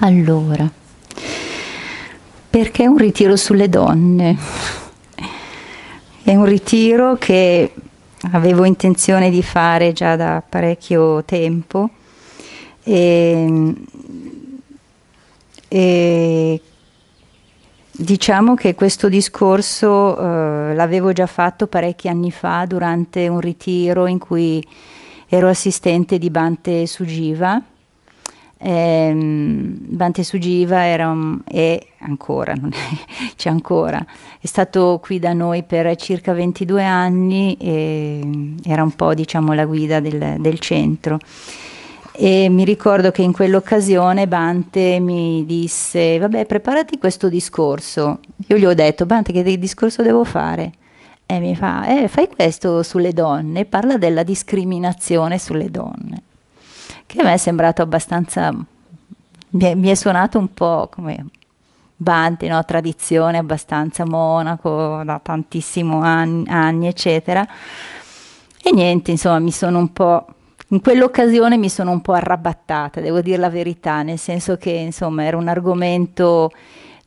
Allora, perché un ritiro sulle donne? È un ritiro che avevo intenzione di fare già da parecchio tempo e, e diciamo che questo discorso eh, l'avevo già fatto parecchi anni fa durante un ritiro in cui ero assistente di Bante Sugiva Ehm, Bante Sugiva era un, e ancora, è, c'è ancora, è stato qui da noi per circa 22 anni e era un po' diciamo la guida del, del centro. E mi ricordo che in quell'occasione Bante mi disse, vabbè preparati questo discorso. Io gli ho detto, Bante che discorso devo fare? E mi fa, eh, fai questo sulle donne, parla della discriminazione sulle donne che a me è sembrato abbastanza, mi è, mi è suonato un po' come Banti, no? tradizione abbastanza monaco da tantissimi anni, anni, eccetera. E niente, insomma, mi sono un po', in quell'occasione mi sono un po' arrabattata, devo dire la verità, nel senso che, insomma, era un argomento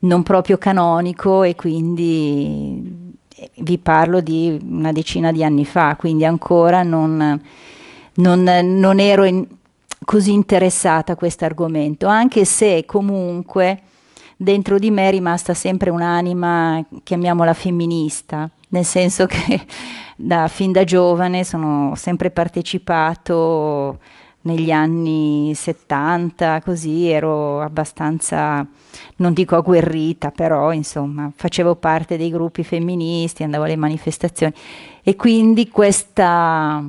non proprio canonico e quindi eh, vi parlo di una decina di anni fa, quindi ancora non, non, non ero in, così interessata a questo argomento, anche se comunque dentro di me è rimasta sempre un'anima, chiamiamola femminista, nel senso che da, fin da giovane sono sempre partecipato negli anni 70, così ero abbastanza, non dico agguerrita, però insomma facevo parte dei gruppi femministi, andavo alle manifestazioni e quindi questa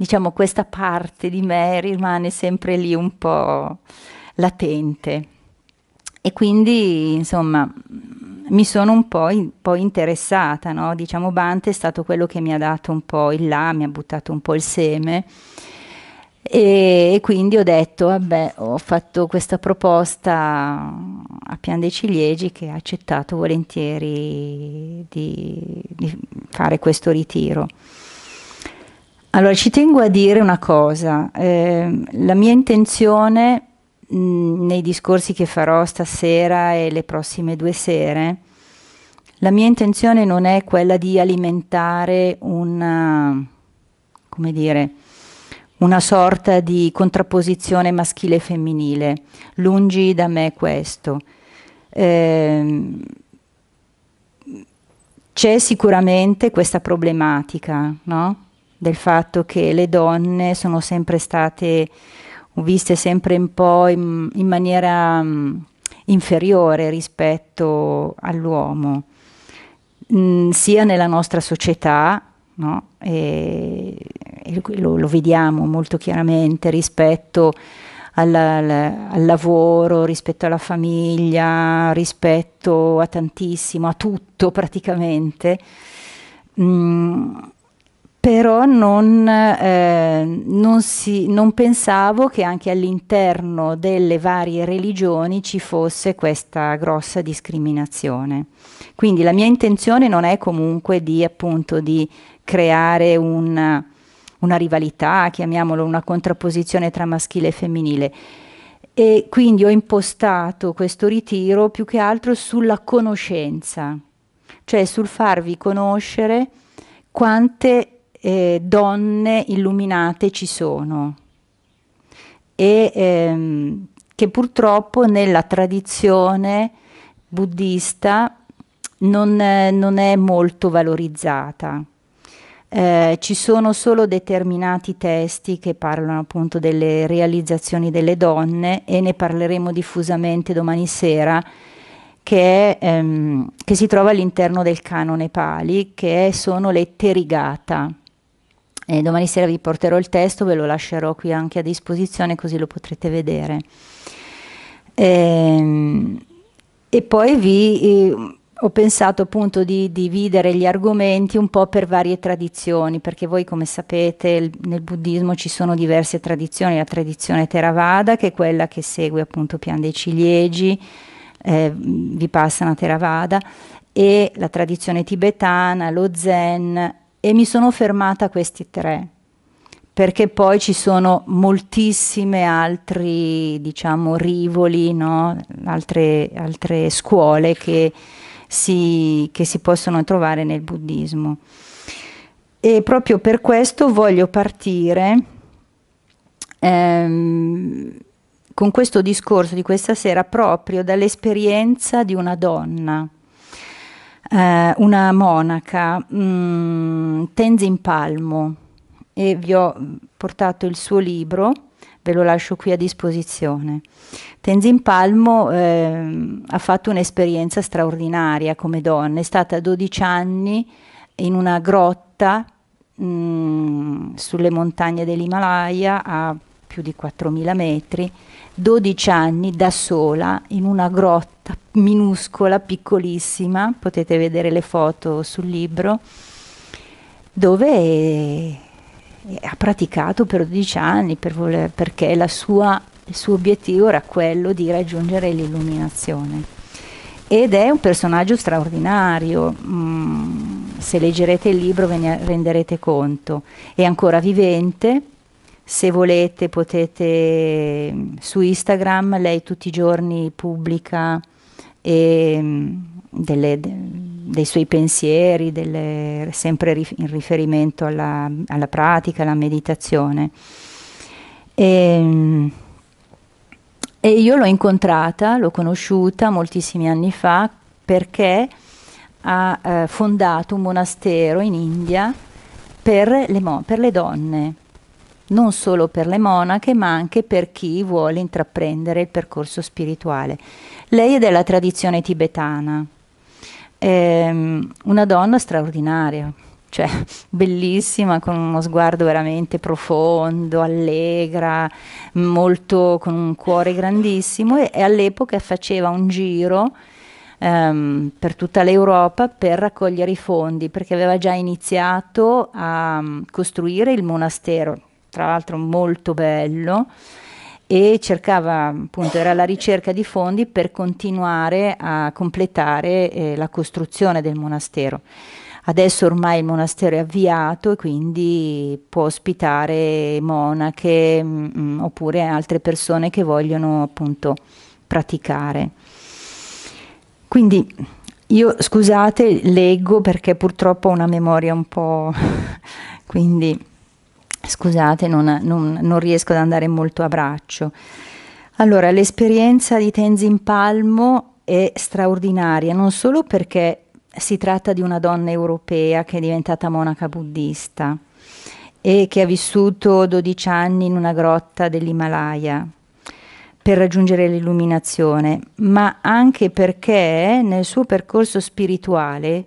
diciamo, questa parte di me rimane sempre lì un po' latente. E quindi, insomma, mi sono un po' in, poi interessata, no? Diciamo, Bante è stato quello che mi ha dato un po' il là, mi ha buttato un po' il seme. E, e quindi ho detto, vabbè, ho fatto questa proposta a Pian dei Ciliegi che ha accettato volentieri di, di fare questo ritiro. Allora, ci tengo a dire una cosa, eh, la mia intenzione mh, nei discorsi che farò stasera e le prossime due sere, la mia intenzione non è quella di alimentare una, come dire, una sorta di contrapposizione maschile e femminile, lungi da me questo. Eh, c'è sicuramente questa problematica, no? del fatto che le donne sono sempre state viste sempre un po' in, in maniera mh, mm, inferiore rispetto all'uomo, mh, mm, sia nella nostra società, no? e, e lo, lo, vediamo molto chiaramente rispetto alla, alla, al lavoro, rispetto alla famiglia, rispetto a tantissimo, a tutto praticamente. Mh, mm, però non, eh, non, si, non, pensavo che anche all'interno delle varie religioni ci fosse questa grossa discriminazione. Quindi la mia intenzione non è comunque di, appunto, di creare una, una rivalità, chiamiamolo una contrapposizione tra maschile e femminile. E quindi ho impostato questo ritiro più che altro sulla conoscenza, cioè sul farvi conoscere quante eh, donne illuminate ci sono e ehm, che purtroppo nella tradizione buddista non, non è molto valorizzata. Eh, ci sono solo determinati testi che parlano appunto delle realizzazioni delle donne e ne parleremo diffusamente domani sera, che, ehm, che si trova all'interno del canone Pali, che sono le Terigata. E domani sera vi porterò il testo, ve lo lascerò qui anche a disposizione così lo potrete vedere. E, ehm, e poi vi... Eh, ho pensato appunto di dividere gli argomenti un po' per varie tradizioni, perché voi come sapete nel buddismo ci sono diverse tradizioni, la tradizione Theravada che è quella che segue appunto Pian dei Ciliegi, eh, a Theravada, e la tradizione tibetana, lo Zen, e mi sono fermata a questi tre perché poi ci sono moltissime altri, diciamo, rivoli, no? altre, altre, scuole che si, che si possono trovare nel buddismo. E proprio per questo voglio partire ehm, con questo discorso di questa sera proprio dall'esperienza di una donna eh, una monaca, mh, mm, Tenzin Palmo, e vi ho portato il suo libro, ve lo lascio qui a disposizione. Tenzin Palmo eh, ha fatto un'esperienza straordinaria come donna, è stata 12 anni in una grotta mh, mm, sulle montagne dell'Himalaya a più di 4.000 metri, 12 anni da sola in una grotta minuscola, piccolissima, potete vedere le foto sul libro, dove eh, ha praticato per 12 anni per voler, perché sua, il suo obiettivo era quello di raggiungere l'illuminazione. Ed è un personaggio straordinario, mm, se leggerete il libro ve ne renderete conto. È ancora vivente, se volete potete mm, su Instagram, lei tutti i giorni pubblica e, ehm, delle, de, dei suoi pensieri, delle, sempre rif, in riferimento alla, alla, pratica, alla meditazione. E, ehm, e io l'ho incontrata, l'ho conosciuta moltissimi anni fa perché ha eh, fondato un monastero in India per le, per le donne non solo per le monache, ma anche per chi vuole intraprendere il percorso spirituale. Lei è della tradizione tibetana, ehm, una donna straordinaria, cioè bellissima, con uno sguardo veramente profondo, allegra, molto, con un cuore grandissimo e, e all'epoca faceva un giro ehm, per tutta l'Europa per raccogliere i fondi perché aveva già iniziato a mm, costruire il monastero tra l'altro molto bello, e cercava appunto era alla ricerca di fondi per continuare a completare eh, la costruzione del monastero. Adesso ormai il monastero è avviato e quindi può ospitare monache mh, mm, mm, oppure altre persone che vogliono appunto praticare. Quindi io scusate, leggo perché purtroppo ho una memoria un po' quindi Scusate, non, non, non riesco ad andare molto a braccio. Allora, l'esperienza di Tenzin Palmo è straordinaria, non solo perché si tratta di una donna europea che è diventata monaca buddista e che ha vissuto 12 anni in una grotta dell'Himalaya per raggiungere l'illuminazione, ma anche perché nel suo percorso spirituale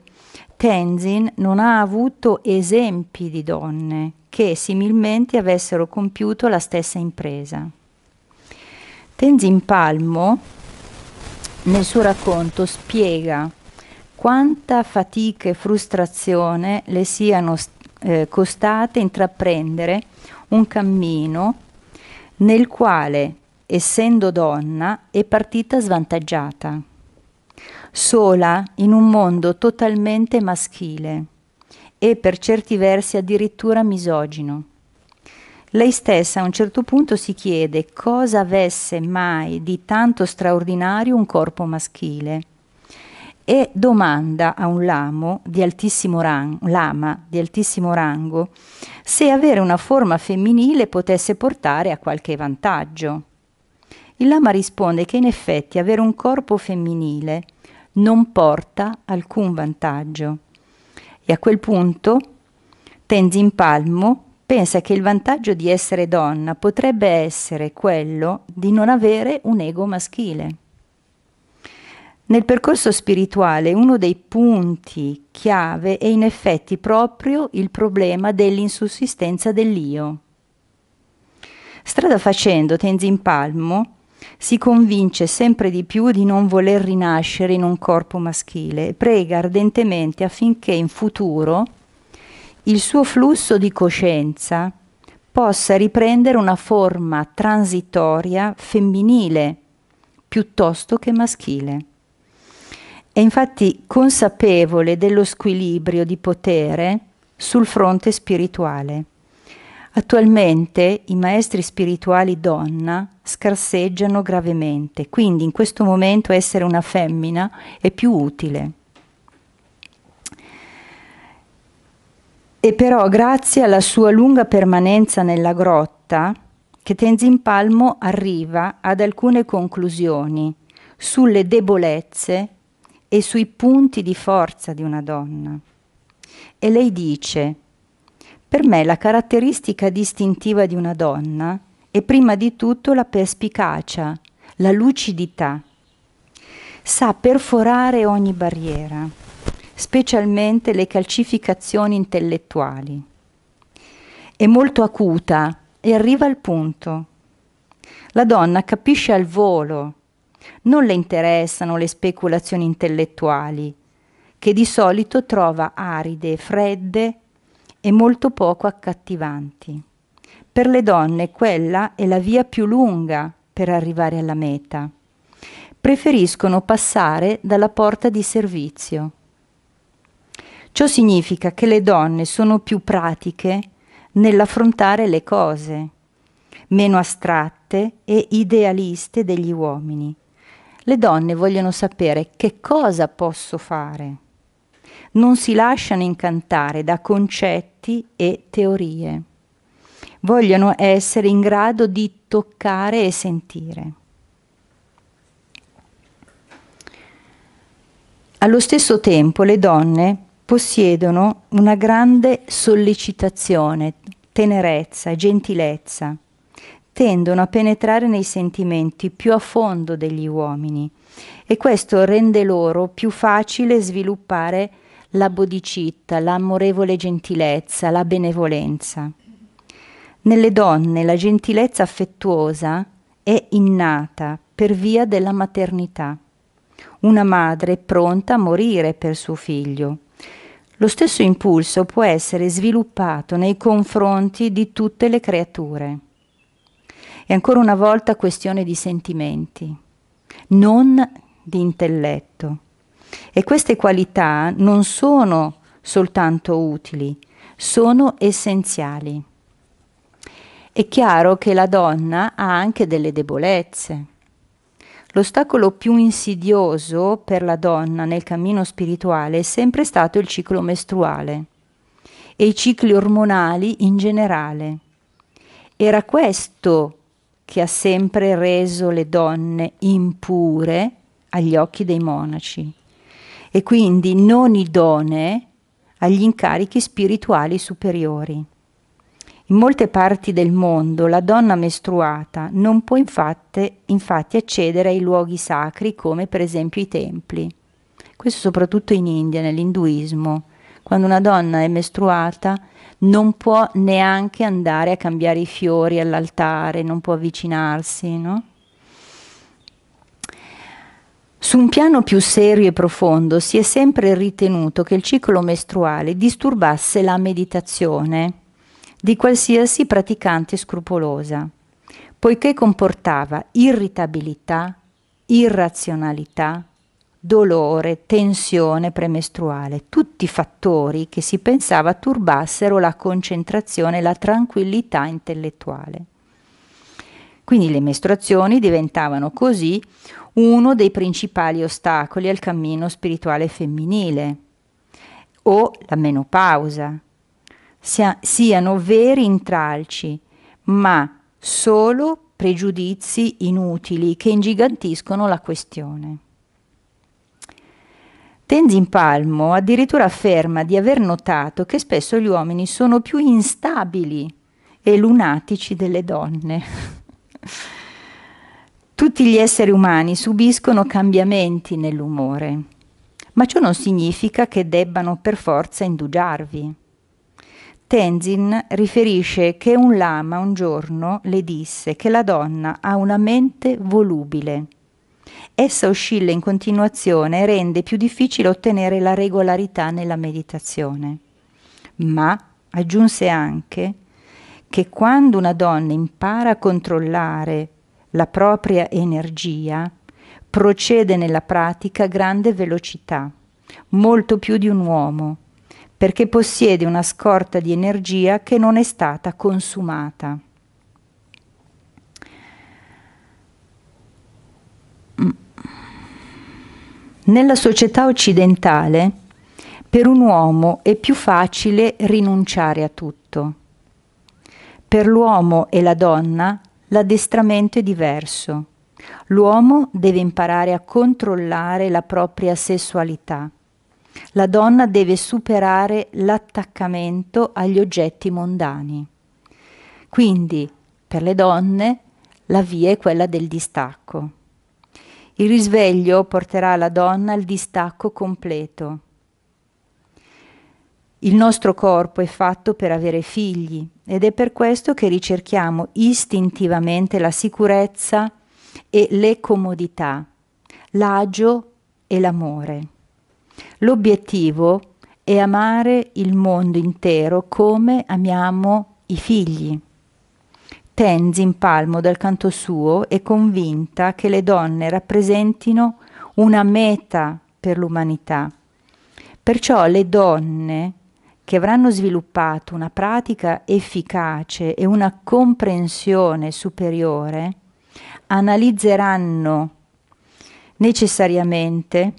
Tenzin non ha avuto esempi di donne che similmente avessero compiuto la stessa impresa. Tenzin Palmo nel suo racconto spiega quanta fatica e frustrazione le siano eh, costate intraprendere un cammino nel quale, essendo donna, è partita svantaggiata, sola in un mondo totalmente maschile e per certi versi addirittura misogino. Lei stessa a un certo punto si chiede cosa avesse mai di tanto straordinario un corpo maschile e domanda a un lamo di altissimo rango, lama di altissimo rango se avere una forma femminile potesse portare a qualche vantaggio. Il lama risponde che in effetti avere un corpo femminile non porta alcun vantaggio e a quel punto Tenzin Palmo pensa che il vantaggio di essere donna potrebbe essere quello di non avere un ego maschile. Nel percorso spirituale uno dei punti chiave è in effetti proprio il problema dell'insussistenza dell'io. Strada facendo Tenzin Palmo si convince sempre di più di non voler rinascere in un corpo maschile e prega ardentemente affinché in futuro il suo flusso di coscienza possa riprendere una forma transitoria femminile piuttosto che maschile. È infatti consapevole dello squilibrio di potere sul fronte spirituale. Attualmente i maestri spirituali donna scarseggiano gravemente, quindi in questo momento essere una femmina è più utile. E però grazie alla sua lunga permanenza nella grotta, che Tenzin Palmo arriva ad alcune conclusioni sulle debolezze e sui punti di forza di una donna. E lei dice, per me la caratteristica distintiva di una donna è prima di tutto la perspicacia, la lucidità. Sa perforare ogni barriera, specialmente le calcificazioni intellettuali. È molto acuta e arriva al punto. La donna capisce al volo, non le interessano le speculazioni intellettuali, che di solito trova aride, fredde e molto poco accattivanti. Per le donne quella è la via più lunga per arrivare alla meta. Preferiscono passare dalla porta di servizio. Ciò significa che le donne sono più pratiche nell'affrontare le cose, meno astratte e idealiste degli uomini. Le donne vogliono sapere che cosa posso fare non si lasciano incantare da concetti e teorie. Vogliono essere in grado di toccare e sentire. Allo stesso tempo le donne possiedono una grande sollecitazione, tenerezza gentilezza. Tendono a penetrare nei sentimenti più a fondo degli uomini e questo rende loro più facile sviluppare la bodhicitta, l'amorevole gentilezza, la benevolenza. Nelle donne la gentilezza affettuosa è innata per via della maternità. Una madre è pronta a morire per suo figlio. Lo stesso impulso può essere sviluppato nei confronti di tutte le creature. È ancora una volta questione di sentimenti, non di intelletto. E queste qualità non sono soltanto utili, sono essenziali. È chiaro che la donna ha anche delle debolezze. L'ostacolo più insidioso per la donna nel cammino spirituale è sempre stato il ciclo mestruale e i cicli ormonali in generale. Era questo che ha sempre reso le donne impure agli occhi dei monaci e quindi non idonee agli incarichi spirituali superiori. In molte parti del mondo la donna mestruata non può infatti, infatti accedere ai luoghi sacri come per esempio i templi. Questo soprattutto in India, nell'induismo. Quando una donna è mestruata non può neanche andare a cambiare i fiori all'altare, non può avvicinarsi, no? Su un piano più serio e profondo si è sempre ritenuto che il ciclo mestruale disturbasse la meditazione di qualsiasi praticante scrupolosa, poiché comportava irritabilità, irrazionalità, dolore, tensione premestruale, tutti fattori che si pensava turbassero la concentrazione e la tranquillità intellettuale. Quindi le mestruazioni diventavano così uno dei principali ostacoli al cammino spirituale femminile o la menopausa, sia, siano veri intralci, ma solo pregiudizi inutili che ingigantiscono la questione. Tenzin Palmo addirittura afferma di aver notato che spesso gli uomini sono più instabili e lunatici delle donne. Tutti gli esseri umani subiscono cambiamenti nell'umore, ma ciò non significa che debbano per forza indugiarvi. Tenzin riferisce che un lama un giorno le disse che la donna ha una mente volubile. Essa oscilla in continuazione e rende più difficile ottenere la regolarità nella meditazione. Ma aggiunse anche che quando una donna impara a controllare la propria energia, procede nella pratica a grande velocità, molto più di un uomo, perché possiede una scorta di energia che non è stata consumata. Nella società occidentale per un uomo è più facile rinunciare a tutto. Per l'uomo e la donna l'addestramento è diverso. L'uomo deve imparare a controllare la propria sessualità. La donna deve superare l'attaccamento agli oggetti mondani. Quindi, per le donne, la via è quella del distacco. Il risveglio porterà la donna al distacco completo il nostro corpo è fatto per avere figli ed è per questo che ricerchiamo istintivamente la sicurezza e le comodità, l'agio e l'amore. L'obiettivo è amare il mondo intero come amiamo i figli. Tenzin Palmo dal canto suo è convinta che le donne rappresentino una meta per l'umanità. Perciò le donne che avranno sviluppato una pratica efficace e una comprensione superiore, analizzeranno necessariamente,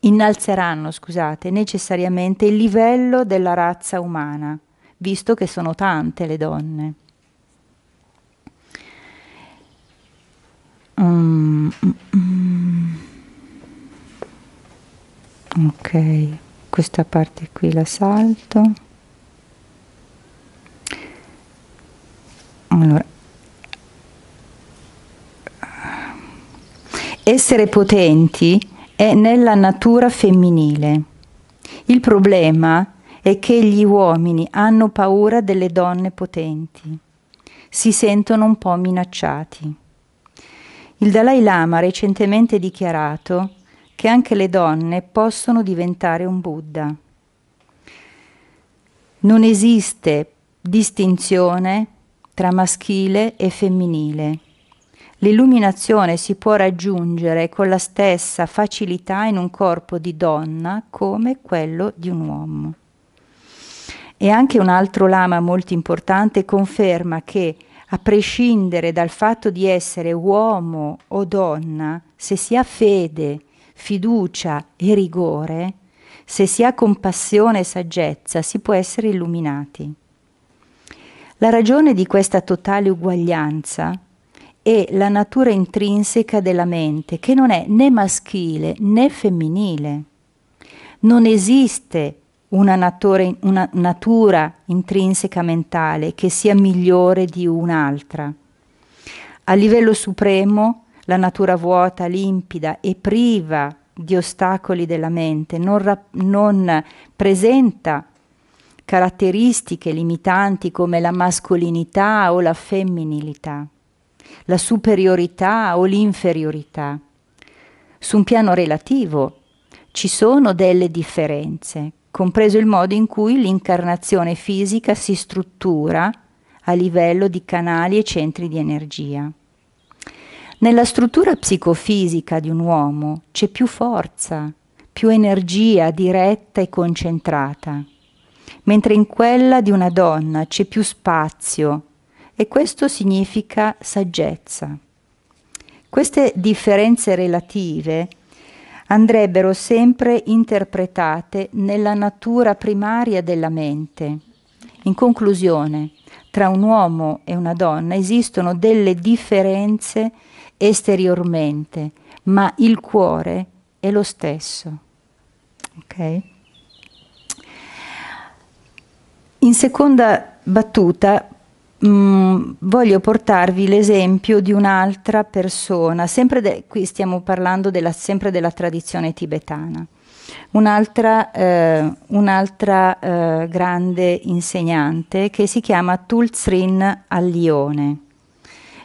innalzeranno, scusate, necessariamente il livello della razza umana, visto che sono tante le donne. Mm, mm, mm. Ok questa parte qui la salto allora essere potenti è nella natura femminile il problema è che gli uomini hanno paura delle donne potenti si sentono un po' minacciati il Dalai Lama ha recentemente dichiarato che anche le donne possono diventare un Buddha. Non esiste distinzione tra maschile e femminile. L'illuminazione si può raggiungere con la stessa facilità in un corpo di donna come quello di un uomo. E anche un altro lama molto importante conferma che, a prescindere dal fatto di essere uomo o donna, se si ha fede fiducia e rigore, se si ha compassione e saggezza, si può essere illuminati. La ragione di questa totale uguaglianza è la natura intrinseca della mente, che non è né maschile né femminile. Non esiste una natura, una natura intrinseca mentale che sia migliore di un'altra. A livello supremo la natura vuota, limpida e priva di ostacoli della mente, non, rap- non presenta caratteristiche limitanti come la mascolinità o la femminilità, la superiorità o l'inferiorità. Su un piano relativo ci sono delle differenze, compreso il modo in cui l'incarnazione fisica si struttura a livello di canali e centri di energia. Nella struttura psicofisica di un uomo c'è più forza, più energia diretta e concentrata, mentre in quella di una donna c'è più spazio e questo significa saggezza. Queste differenze relative andrebbero sempre interpretate nella natura primaria della mente. In conclusione, tra un uomo e una donna esistono delle differenze esteriormente, ma il cuore è lo stesso. Okay? In seconda battuta mh, mm, voglio portarvi l'esempio di un'altra persona, de, qui stiamo parlando della, sempre della tradizione tibetana, un'altra, eh, un'altra eh, grande insegnante che si chiama Tultsin Allione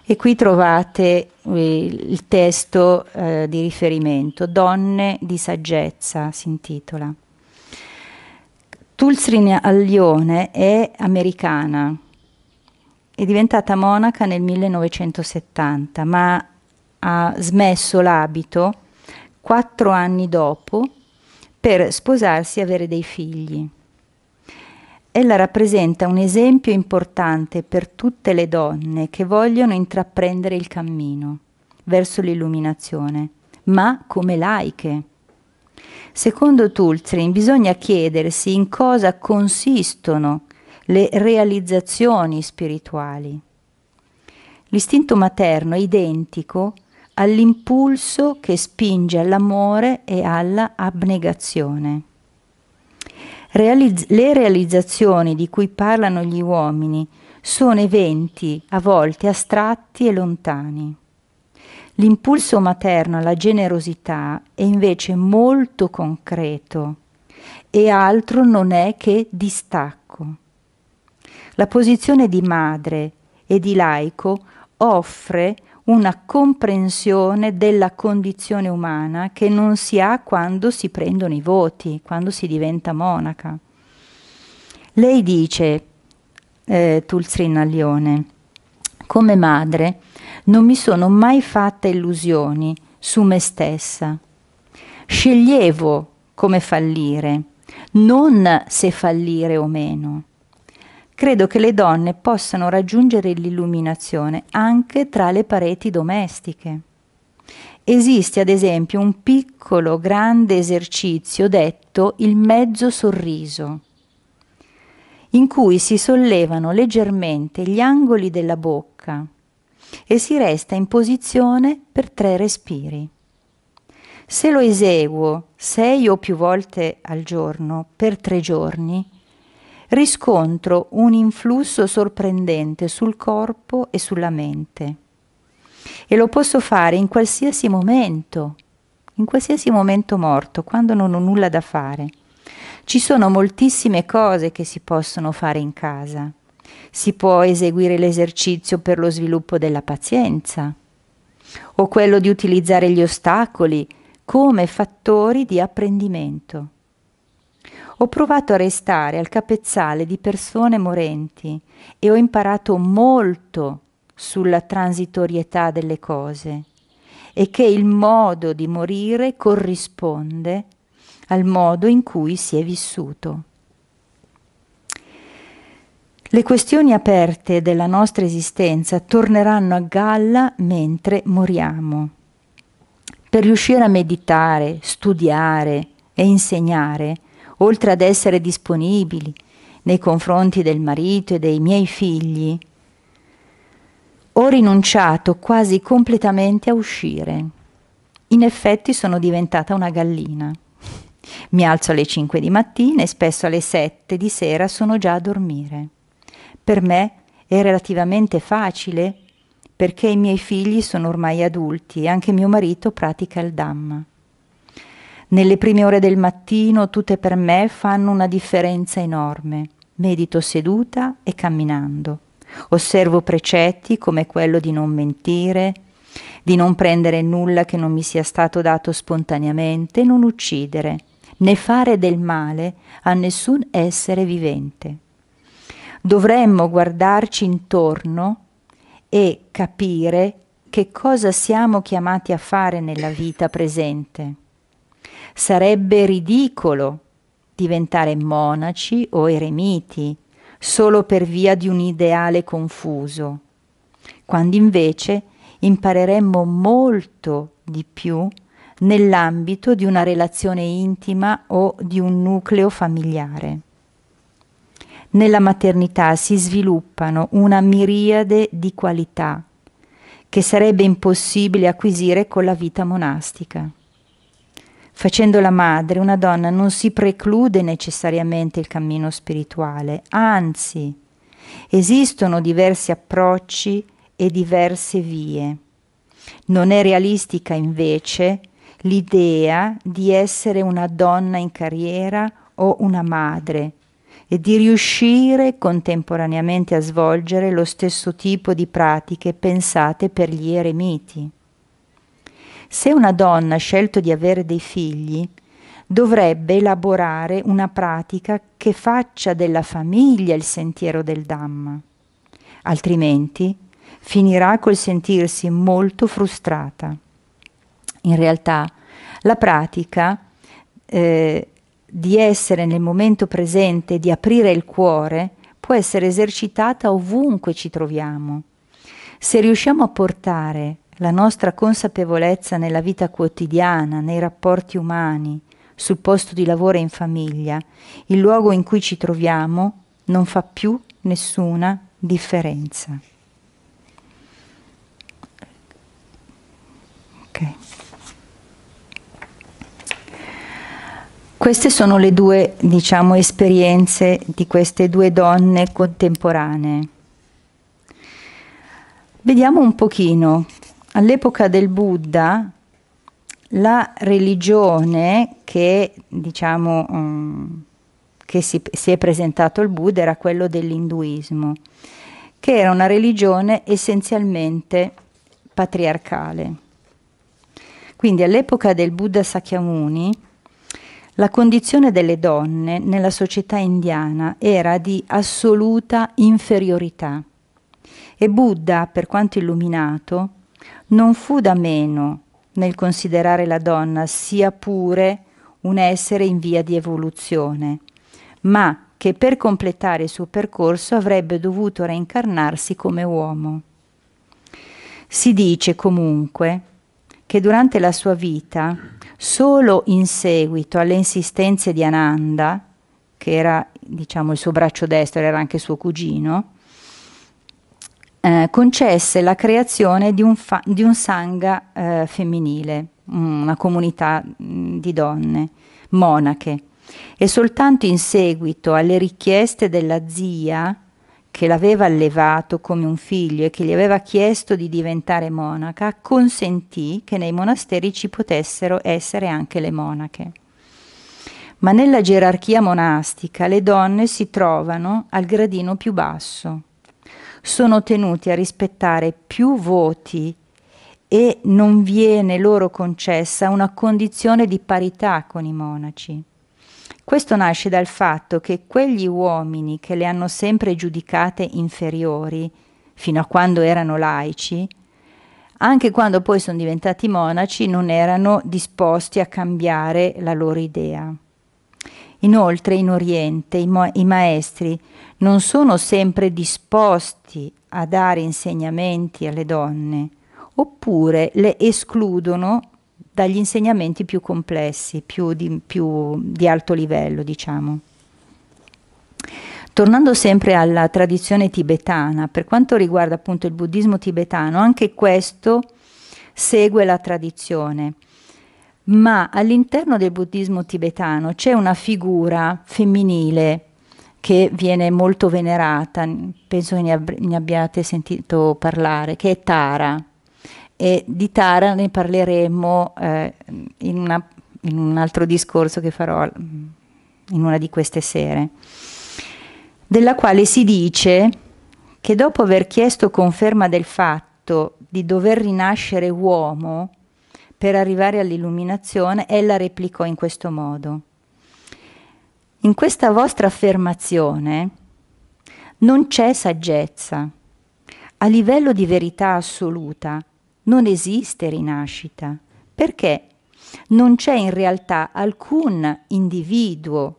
e qui trovate eh, il testo eh, di riferimento, Donne di saggezza si intitola. Tulsrin Allione è americana, è diventata monaca nel 1970, ma ha smesso l'abito quattro anni dopo per sposarsi e avere dei figli. Ella rappresenta un esempio importante per tutte le donne che vogliono intraprendere il cammino verso l'illuminazione, ma come laiche. Secondo Tultrin bisogna chiedersi in cosa consistono le realizzazioni spirituali. L'istinto materno è identico all'impulso che spinge all'amore e alla abnegazione. Realizz- le realizzazioni di cui parlano gli uomini sono eventi a volte astratti e lontani. L'impulso materno alla generosità è invece molto concreto e altro non è che distacco. La posizione di madre e di laico offre una comprensione della condizione umana che non si ha quando si prendono i voti, quando si diventa monaca. Lei dice, eh, Tulsrina Lione, come madre non mi sono mai fatta illusioni su me stessa. Sceglievo come fallire, non se fallire o meno credo che le donne possano raggiungere l'illuminazione anche tra le pareti domestiche. Esiste ad esempio un piccolo grande esercizio detto il mezzo sorriso, in cui si sollevano leggermente gli angoli della bocca e si resta in posizione per tre respiri. Se lo eseguo sei o più volte al giorno per tre giorni, riscontro un influsso sorprendente sul corpo e sulla mente. E lo posso fare in qualsiasi momento, in qualsiasi momento morto, quando non ho nulla da fare. Ci sono moltissime cose che si possono fare in casa. Si può eseguire l'esercizio per lo sviluppo della pazienza o quello di utilizzare gli ostacoli come fattori di apprendimento. Ho provato a restare al capezzale di persone morenti e ho imparato molto sulla transitorietà delle cose e che il modo di morire corrisponde al modo in cui si è vissuto. Le questioni aperte della nostra esistenza torneranno a galla mentre moriamo. Per riuscire a meditare, studiare e insegnare oltre ad essere disponibili nei confronti del marito e dei miei figli, ho rinunciato quasi completamente a uscire. In effetti sono diventata una gallina. Mi alzo alle 5 di mattina e spesso alle 7 di sera sono già a dormire. Per me è relativamente facile perché i miei figli sono ormai adulti e anche mio marito pratica il Dhamma. Nelle prime ore del mattino tutte per me fanno una differenza enorme. Medito seduta e camminando. Osservo precetti come quello di non mentire, di non prendere nulla che non mi sia stato dato spontaneamente, non uccidere, né fare del male a nessun essere vivente. Dovremmo guardarci intorno e capire che cosa siamo chiamati a fare nella vita presente. Sarebbe ridicolo diventare monaci o eremiti solo per via di un ideale confuso, quando invece impareremmo molto di più nell'ambito di una relazione intima o di un nucleo familiare. Nella maternità si sviluppano una miriade di qualità che sarebbe impossibile acquisire con la vita monastica. Facendo la madre, una donna non si preclude necessariamente il cammino spirituale, anzi esistono diversi approcci e diverse vie. Non è realistica invece l'idea di essere una donna in carriera o una madre e di riuscire contemporaneamente a svolgere lo stesso tipo di pratiche pensate per gli eremiti. Se una donna ha scelto di avere dei figli, dovrebbe elaborare una pratica che faccia della famiglia il sentiero del Dhamma, altrimenti finirà col sentirsi molto frustrata. In realtà la pratica eh, di essere nel momento presente, di aprire il cuore, può essere esercitata ovunque ci troviamo. Se riusciamo a portare la nostra consapevolezza nella vita quotidiana, nei rapporti umani, sul posto di lavoro e in famiglia, il luogo in cui ci troviamo, non fa più nessuna differenza. Okay. Queste sono le due, diciamo, esperienze di queste due donne contemporanee. Vediamo un pochino All'epoca del Buddha la religione che, diciamo, um, che si, si è presentato il Buddha era quello dell'induismo, che era una religione essenzialmente patriarcale. Quindi all'epoca del Buddha Sakyamuni la condizione delle donne nella società indiana era di assoluta inferiorità e Buddha, per quanto illuminato, non fu da meno nel considerare la donna sia pure un essere in via di evoluzione, ma che per completare il suo percorso avrebbe dovuto reincarnarsi come uomo. Si dice comunque che durante la sua vita, solo in seguito alle insistenze di Ananda, che era diciamo il suo braccio destro, era anche suo cugino, eh, concesse la creazione di un, fa- di un sangha eh, femminile, mm, una comunità mm, di donne, monache, e soltanto in seguito alle richieste della zia, che l'aveva allevato come un figlio e che gli aveva chiesto di diventare monaca, consentì che nei monasteri ci potessero essere anche le monache. Ma nella gerarchia monastica le donne si trovano al gradino più basso, sono tenuti a rispettare più voti e non viene loro concessa una condizione di parità con i monaci. Questo nasce dal fatto che quegli uomini che le hanno sempre giudicate inferiori, fino a quando erano laici, anche quando poi sono diventati monaci non erano disposti a cambiare la loro idea. Inoltre in Oriente i, ma- i maestri non sono sempre disposti a dare insegnamenti alle donne, oppure le escludono dagli insegnamenti più complessi, più di, più di alto livello, diciamo. Tornando sempre alla tradizione tibetana, per quanto riguarda appunto il buddismo tibetano, anche questo segue la tradizione ma all'interno del buddismo tibetano c'è una figura femminile che viene molto venerata, penso che ne, ab- ne abbiate sentito parlare, che è Tara. E di Tara ne parleremo eh, in, una, in un altro discorso che farò in una di queste sere, della quale si dice che dopo aver chiesto conferma del fatto di dover rinascere uomo, per arrivare all'illuminazione, ella replicò in questo modo. In questa vostra affermazione non c'è saggezza. A livello di verità assoluta non esiste rinascita, perché non c'è in realtà alcun individuo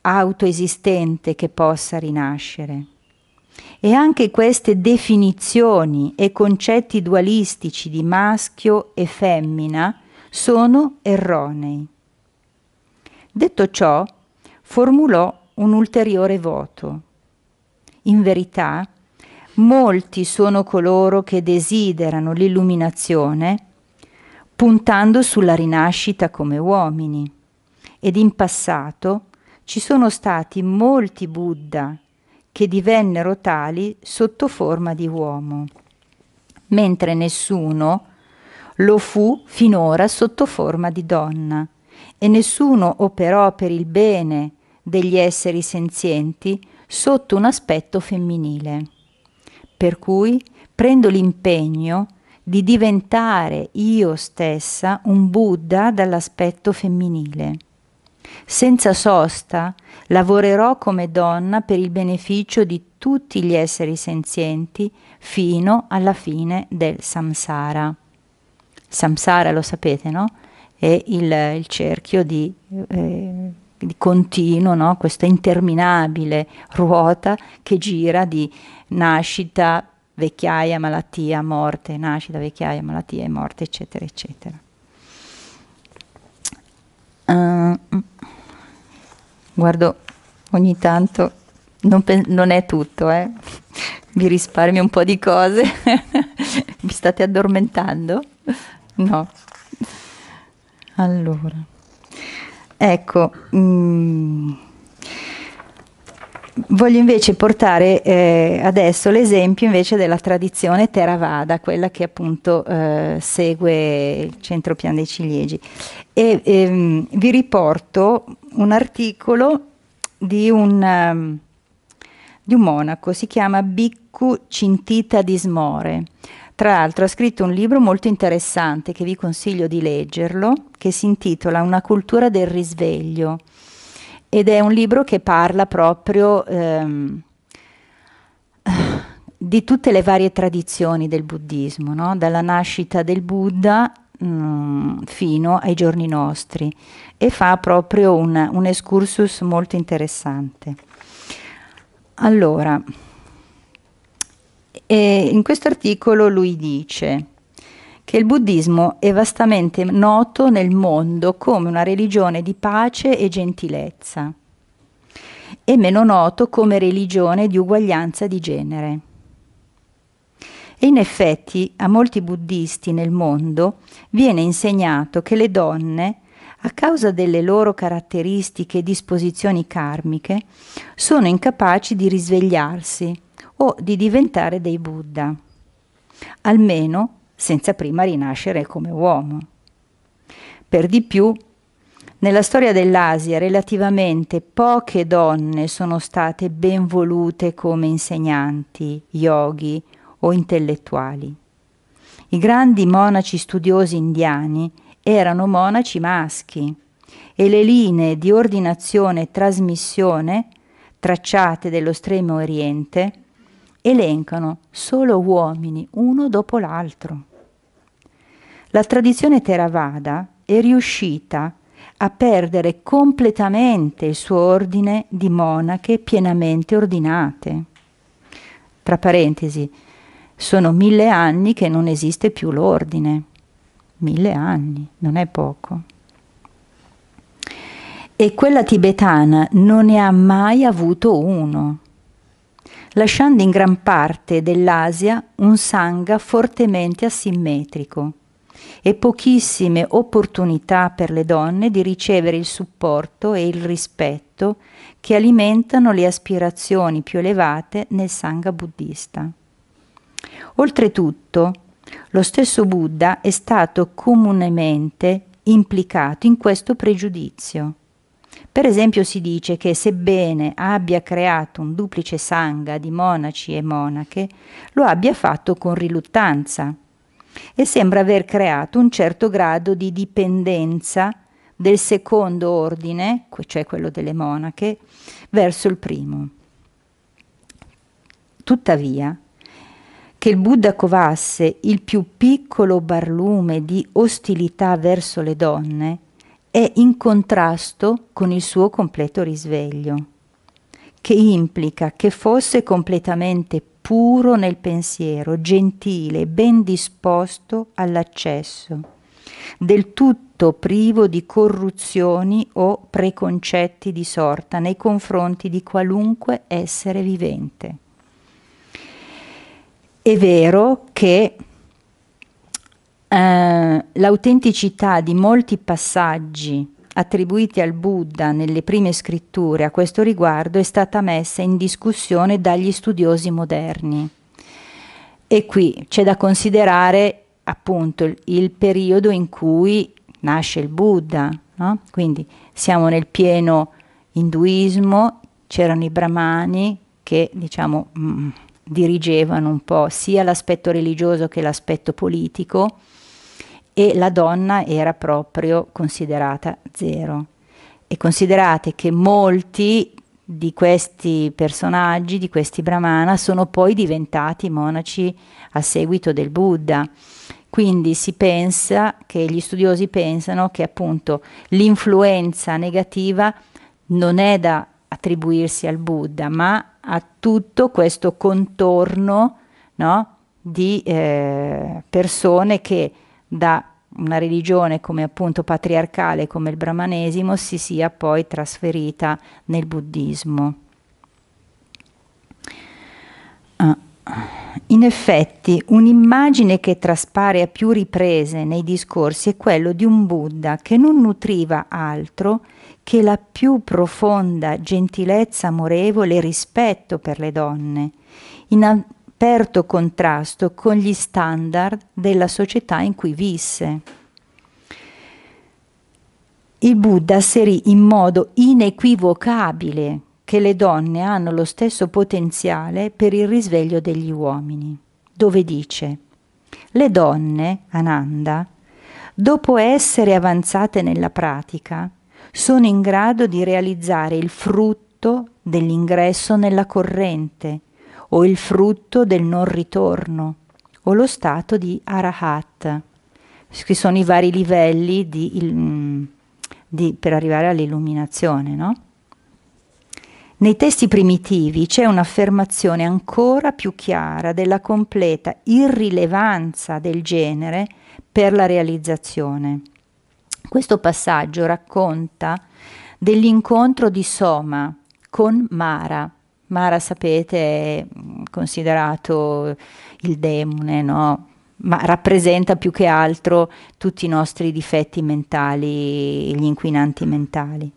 autoesistente che possa rinascere. E anche queste definizioni e concetti dualistici di maschio e femmina sono erronei. Detto ciò, formulò un ulteriore voto. In verità, molti sono coloro che desiderano l'illuminazione puntando sulla rinascita come uomini. Ed in passato ci sono stati molti Buddha che divennero tali sotto forma di uomo, mentre nessuno lo fu finora sotto forma di donna, e nessuno operò per il bene degli esseri senzienti sotto un aspetto femminile. Per cui prendo l'impegno di diventare io stessa un Buddha dall'aspetto femminile senza sosta lavorerò come donna per il beneficio di tutti gli esseri senzienti fino alla fine del samsara. Samsara lo sapete, no? È il, il cerchio di, eh, di continuo, no? questa interminabile ruota che gira di nascita, vecchiaia, malattia, morte, nascita, vecchiaia, malattia e morte, eccetera, eccetera. Uh, guardo ogni tanto, non, pe- non è tutto, eh. vi risparmio un po' di cose, vi state addormentando? No. Allora, ecco, mh, mm, voglio invece portare eh, adesso l'esempio invece della tradizione Theravada, quella che appunto eh, segue il centro pian dei ciliegi. E ehm, vi riporto un articolo di un, um, di un monaco, si chiama Biccu Cintita di Smore. Tra l'altro ha scritto un libro molto interessante che vi consiglio di leggerlo, che si intitola Una cultura del risveglio ed è un libro che parla proprio ehm, di tutte le varie tradizioni del buddismo, no? dalla nascita del Buddha Mm, fino ai giorni nostri e fa proprio un, un excursus molto interessante. Allora, eh, in questo articolo lui dice che il buddismo è vastamente noto nel mondo come una religione di pace e gentilezza e meno noto come religione di uguaglianza di genere. E in effetti a molti buddisti nel mondo viene insegnato che le donne, a causa delle loro caratteristiche e disposizioni karmiche, sono incapaci di risvegliarsi o di diventare dei Buddha, almeno senza prima rinascere come uomo. Per di più, nella storia dell'Asia relativamente poche donne sono state ben volute come insegnanti, yogi, o intellettuali. I grandi monaci studiosi indiani erano monaci maschi e le linee di ordinazione e trasmissione tracciate Stremo oriente elencano solo uomini uno dopo l'altro. La tradizione Theravada è riuscita a perdere completamente il suo ordine di monache pienamente ordinate. Tra parentesi, sono mille anni che non esiste più l'ordine. Mille anni, non è poco. E quella tibetana non ne ha mai avuto uno, lasciando in gran parte dell'Asia un sangha fortemente asimmetrico e pochissime opportunità per le donne di ricevere il supporto e il rispetto che alimentano le aspirazioni più elevate nel sangha buddista. Oltretutto, lo stesso Buddha è stato comunemente implicato in questo pregiudizio. Per esempio si dice che sebbene abbia creato un duplice sangha di monaci e monache, lo abbia fatto con riluttanza e sembra aver creato un certo grado di dipendenza del secondo ordine, cioè quello delle monache, verso il primo. Tuttavia, che il Buddha covasse il più piccolo barlume di ostilità verso le donne è in contrasto con il suo completo risveglio, che implica che fosse completamente puro nel pensiero, gentile, ben disposto all'accesso, del tutto privo di corruzioni o preconcetti di sorta nei confronti di qualunque essere vivente. È vero che eh, l'autenticità di molti passaggi attribuiti al Buddha nelle prime scritture a questo riguardo è stata messa in discussione dagli studiosi moderni. E qui c'è da considerare appunto il, il periodo in cui nasce il Buddha, no? quindi siamo nel pieno induismo, c'erano i brahmani che diciamo mh, mm, dirigevano un po' sia l'aspetto religioso che l'aspetto politico e la donna era proprio considerata zero. E considerate che molti di questi personaggi, di questi brahmana, sono poi diventati monaci a seguito del Buddha. Quindi si pensa che gli studiosi pensano che appunto l'influenza negativa non è da attribuirsi al Buddha, ma a tutto questo contorno no, di eh, persone che da una religione come appunto patriarcale come il brahmanesimo si sia poi trasferita nel buddismo. Ah. In effetti, un'immagine che traspare a più riprese nei discorsi è quella di un Buddha che non nutriva altro che che la più profonda gentilezza amorevole e rispetto per le donne, in aperto contrasto con gli standard della società in cui visse. Il Buddha asserì in modo inequivocabile che le donne hanno lo stesso potenziale per il risveglio degli uomini, dove dice le donne, Ananda, dopo essere avanzate nella pratica, sono in grado di realizzare il frutto dell'ingresso nella corrente o il frutto del non ritorno o lo stato di arahat, che sono i vari livelli di, mm, di, per arrivare all'illuminazione. No? Nei testi primitivi c'è un'affermazione ancora più chiara della completa irrilevanza del genere per la realizzazione. Questo passaggio racconta dell'incontro di Soma con Mara. Mara, sapete, è mm, considerato il demone, no? ma rappresenta più che altro tutti i nostri difetti mentali, gli inquinanti mentali,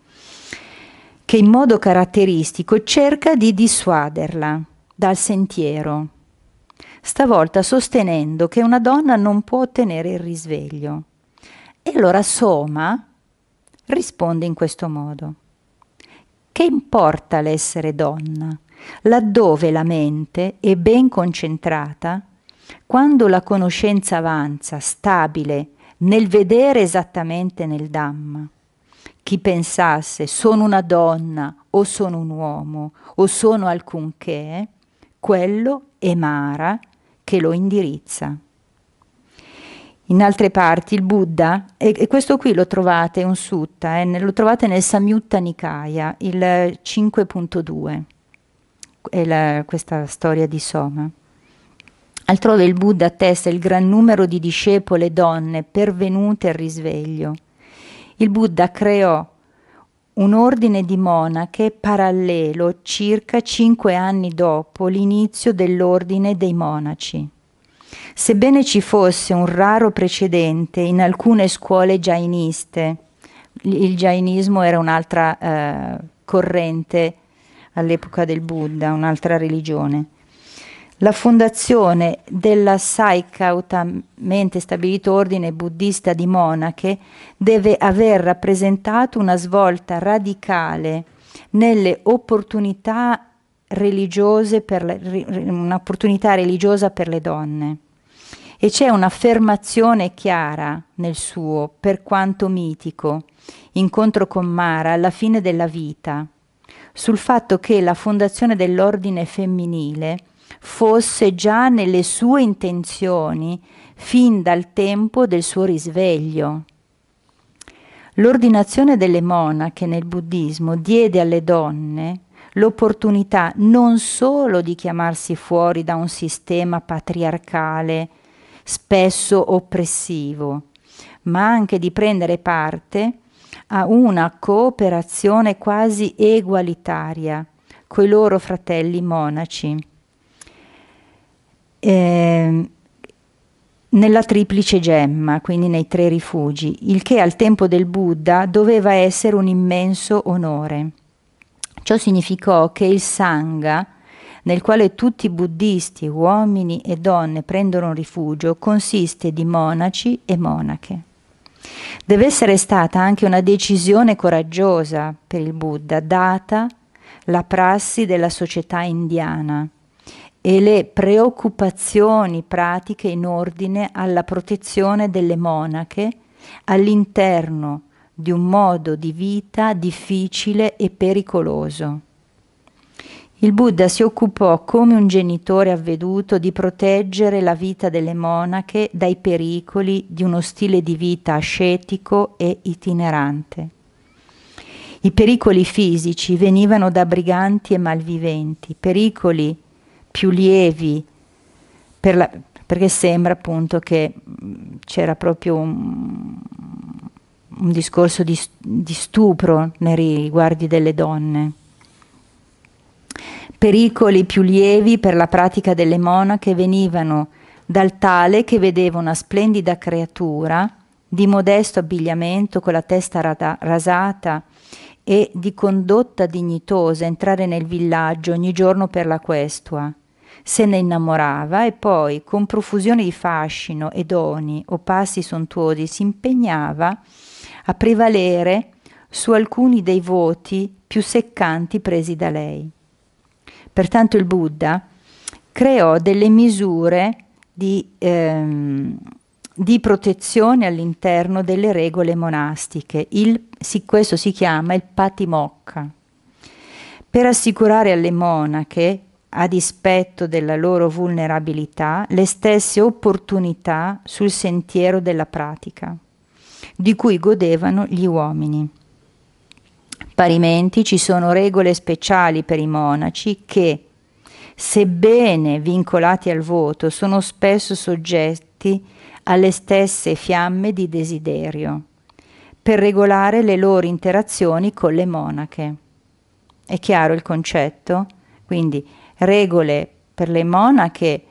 che in modo caratteristico cerca di dissuaderla dal sentiero, stavolta sostenendo che una donna non può ottenere il risveglio. E allora Soma risponde in questo modo. Che importa l'essere donna, laddove la mente è ben concentrata, quando la conoscenza avanza, stabile, nel vedere esattamente nel Dhamma. Chi pensasse sono una donna o sono un uomo o sono alcunché, quello è Mara che lo indirizza in altre parti, il Buddha, e, e questo qui lo trovate, un sutta, eh, lo trovate nel Samyutta Nikaya, il 5.2, la, questa storia di Soma. Altrove il Buddha attesta il gran numero di discepoli e donne pervenute al risveglio. Il Buddha creò un ordine di monache parallelo circa cinque anni dopo l'inizio dell'ordine dei monaci. Sebbene ci fosse un raro precedente in alcune scuole jainiste, il jainismo era un'altra eh, corrente all'epoca del Buddha, un'altra religione. La fondazione della SAI cautamente stabilito ordine buddista di monache deve aver rappresentato una svolta radicale nelle opportunità religiose per le, un'opportunità religiosa per le donne. E c'è un'affermazione chiara nel suo, per quanto mitico, incontro con Mara alla fine della vita, sul fatto che la fondazione dell'ordine femminile fosse già nelle sue intenzioni fin dal tempo del suo risveglio. L'ordinazione delle monache nel buddismo diede alle donne l'opportunità non solo di chiamarsi fuori da un sistema patriarcale, spesso oppressivo, ma anche di prendere parte a una cooperazione quasi egualitaria coi loro fratelli monaci. Eh, nella triplice gemma, quindi nei tre rifugi, il che al tempo del Buddha doveva essere un immenso onore. Ciò significò che il Sangha, nel quale tutti i buddhisti, uomini e donne, prendono rifugio, consiste di monaci e monache. Deve essere stata anche una decisione coraggiosa per il Buddha, data la prassi della società indiana e le preoccupazioni pratiche in ordine alla protezione delle monache all'interno di un modo di vita difficile e pericoloso. Il Buddha si occupò come un genitore avveduto di proteggere la vita delle monache dai pericoli di uno stile di vita ascetico e itinerante. I pericoli fisici venivano da briganti e malviventi, pericoli più lievi per la, perché sembra appunto che mm, c'era proprio un, un discorso di, di stupro nei riguardi delle donne. Pericoli più lievi per la pratica delle monache venivano dal tale che vedeva una splendida creatura di modesto abbigliamento con la testa rada, rasata e di condotta dignitosa entrare nel villaggio ogni giorno per la questua. Se ne innamorava e poi, con profusione di fascino e doni o passi sontuosi, si impegnava a a prevalere su alcuni dei voti più seccanti presi da lei. Pertanto il Buddha creò delle misure di, ehm, di protezione all'interno delle regole monastiche, il, si, questo si chiama il patimokka, per assicurare alle monache a dispetto della loro vulnerabilità, le stesse opportunità sul sentiero della pratica di cui godevano gli uomini. Parimenti ci sono regole speciali per i monaci che, sebbene vincolati al voto, sono spesso soggetti alle stesse fiamme di desiderio, per regolare le loro interazioni con le monache. È chiaro il concetto? Quindi regole per le monache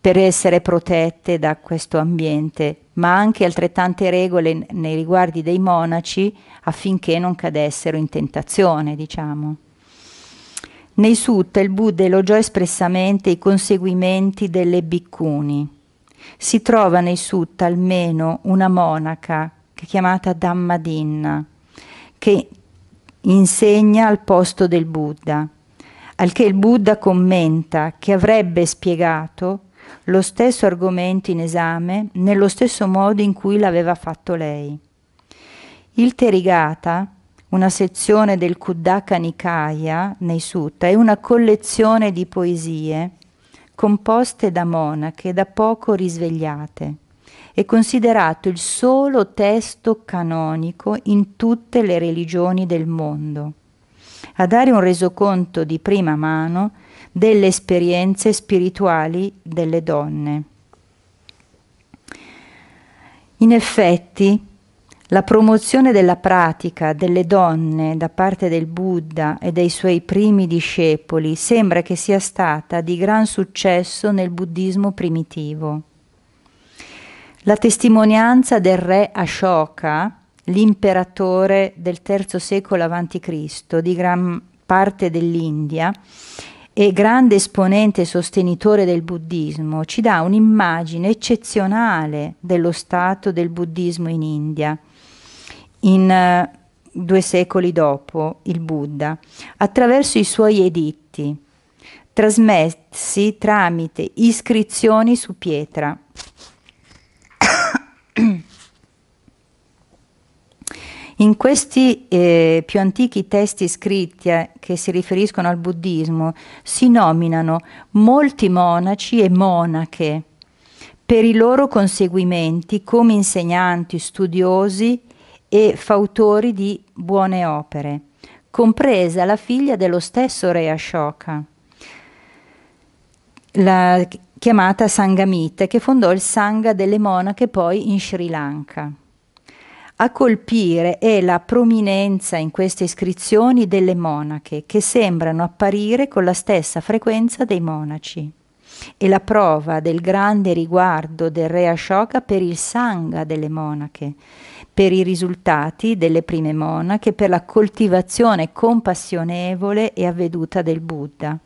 per essere protette da questo ambiente, ma anche altrettante regole nei riguardi dei monaci affinché non cadessero in tentazione, diciamo. Nei sutta il Buddha elogiò espressamente i conseguimenti delle biccuni. Si trova nei sutta almeno una monaca chiamata Dhammadinna che insegna al posto del Buddha, al che il Buddha commenta che avrebbe spiegato lo stesso argomento in esame nello stesso modo in cui l'aveva fatto lei. Il Terigata, una sezione del Kuddaka Nikaya nei Sutta, è una collezione di poesie composte da monache da poco risvegliate. È considerato il solo testo canonico in tutte le religioni del mondo. A dare un resoconto di prima mano delle esperienze spirituali delle donne. In effetti, la promozione della pratica delle donne da parte del Buddha e dei suoi primi discepoli sembra che sia stata di gran successo nel buddismo primitivo. La testimonianza del re Ashoka, l'imperatore del III secolo a.C. di gran parte dell'India, e grande esponente e sostenitore del buddismo, ci dà un'immagine eccezionale dello stato del buddismo in India. In uh, due secoli dopo il Buddha, attraverso i suoi editti, trasmessi tramite iscrizioni su pietra. In questi eh, più antichi testi scritti eh, che si riferiscono al buddismo si nominano molti monaci e monache per i loro conseguimenti come insegnanti, studiosi e fautori di buone opere, compresa la figlia dello stesso re Ashoka, la chiamata Sangamite, che fondò il Sangha delle monache poi in Sri Lanka. A colpire è la prominenza in queste iscrizioni delle monache, che sembrano apparire con la stessa frequenza dei monaci. E la prova del grande riguardo del re Ashoka per il sangha delle monache, per i risultati delle prime monache, per la coltivazione compassionevole e avveduta del Buddha,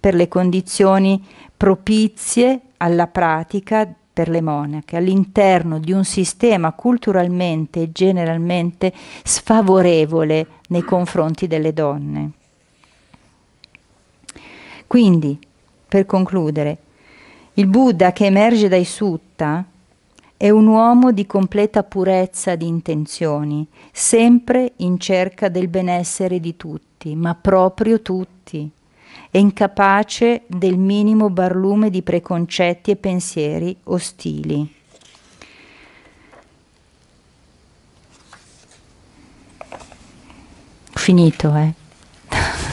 per le condizioni propizie alla pratica per le monache all'interno di un sistema culturalmente e generalmente sfavorevole nei confronti delle donne. Quindi, per concludere, il Buddha che emerge dai sutta è un uomo di completa purezza di intenzioni, sempre in cerca del benessere di tutti, ma proprio tutti e incapace del minimo barlume di preconcetti e pensieri ostili. Finito, eh?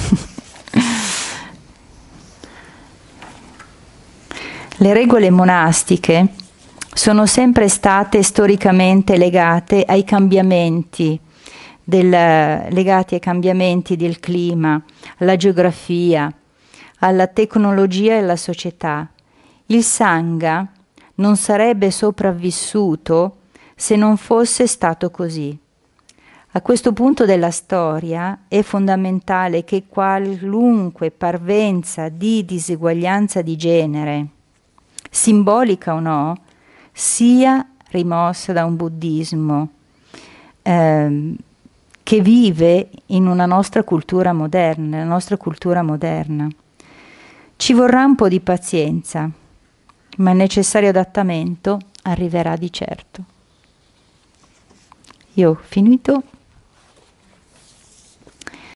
Le regole monastiche sono sempre state storicamente legate ai cambiamenti del, legati ai cambiamenti del clima, alla geografia, alla tecnologia e alla società. Il Sangha non sarebbe sopravvissuto se non fosse stato così. A questo punto della storia è fondamentale che qualunque parvenza di diseguaglianza di genere, simbolica o no, sia rimossa da un buddismo ehm, che vive in una nostra cultura moderna, la nostra cultura moderna. Ci vorrà un po' di pazienza, ma il necessario adattamento arriverà di certo. Io ho finito.